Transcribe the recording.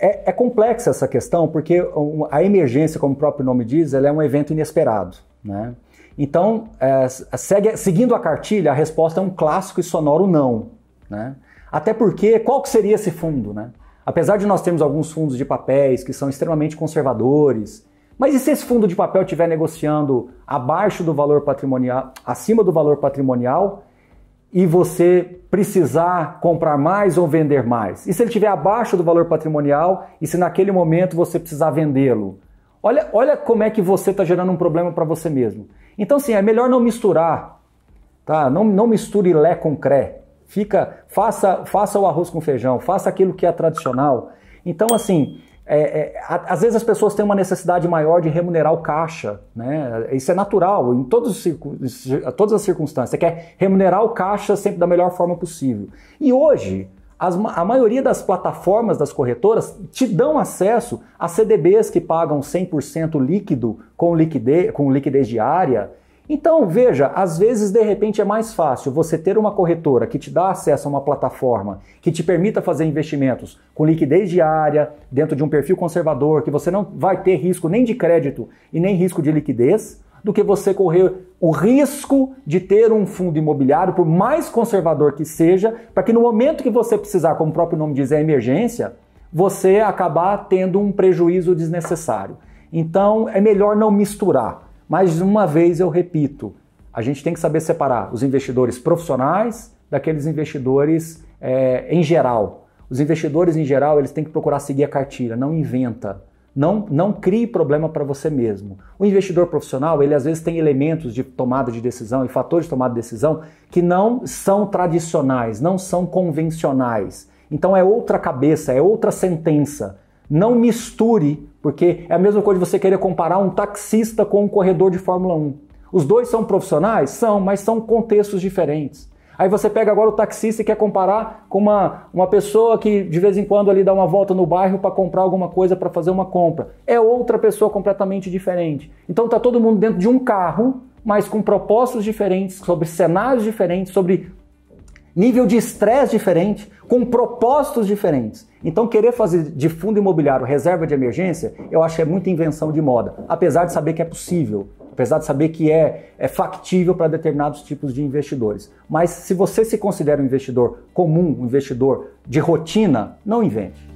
É, é, complexa essa questão, porque a emergência, como o próprio nome diz, ela é um evento inesperado. Né? Então, é, segue, seguindo a cartilha, a resposta é um clássico e sonoro não. Né? Até porque, qual que seria esse fundo? Né? Apesar de nós termos alguns fundos de papéis que são extremamente conservadores, mas e se esse fundo de papel estiver negociando abaixo do valor patrimonial, acima do valor patrimonial e você precisar comprar mais ou vender mais? E se ele estiver abaixo do valor patrimonial e se naquele momento você precisar vendê-lo? Olha, olha como é que você está gerando um problema para você mesmo. Então, sim, é melhor não misturar, tá? Não, não misture lé com cré. Fica, faça, faça o arroz com feijão, faça aquilo que é tradicional. Então, assim, é, é, às vezes as pessoas têm uma necessidade maior de remunerar o caixa, né? Isso é natural, em todos, todas as circunstâncias. Você quer remunerar o caixa sempre da melhor forma possível. E hoje, as, a maioria das plataformas das corretoras te dão acesso a CDBs que pagam 100% líquido, com com liquidez diária, então, veja, às vezes de repente é mais fácil você ter uma corretora que te dá acesso a uma plataforma que te permita fazer investimentos com liquidez diária, dentro de um perfil conservador, que você não vai ter risco nem de crédito e nem risco de liquidez, do que você correr o risco de ter um fundo imobiliário, por mais conservador que seja, para que no momento que você precisar, como o próprio nome diz, é emergência, você acabar tendo um prejuízo desnecessário. Então, é melhor não misturar. Mas uma vez eu repito, a gente tem que saber separar os investidores profissionais daqueles investidores é, em geral. Os investidores em geral eles têm que procurar seguir a cartilha, não inventa. Não, não crie problema para você mesmo. O investidor profissional, ele às vezes tem elementos de tomada de decisão e fatores de tomada de decisão que não são tradicionais, não são convencionais. Então é outra cabeça, é outra sentença. Não misture, porque é a mesma coisa de você querer comparar um taxista com um corredor de Fórmula 1. Os dois são profissionais? São, mas são contextos diferentes. Aí você pega agora o taxista e quer comparar com uma, uma pessoa que de vez em quando ali dá uma volta no bairro para comprar alguma coisa, para fazer uma compra. É outra pessoa completamente diferente. Então tá todo mundo dentro de um carro, mas com propostas diferentes, sobre cenários diferentes, sobre nível de estresse diferente, com propósitos diferentes. Então, querer fazer de fundo imobiliário reserva de emergência, eu acho que é muita invenção de moda, apesar de saber que é possível, apesar de saber que é, é factível para determinados tipos de investidores. Mas se você se considera um investidor comum, um investidor de rotina, não invente.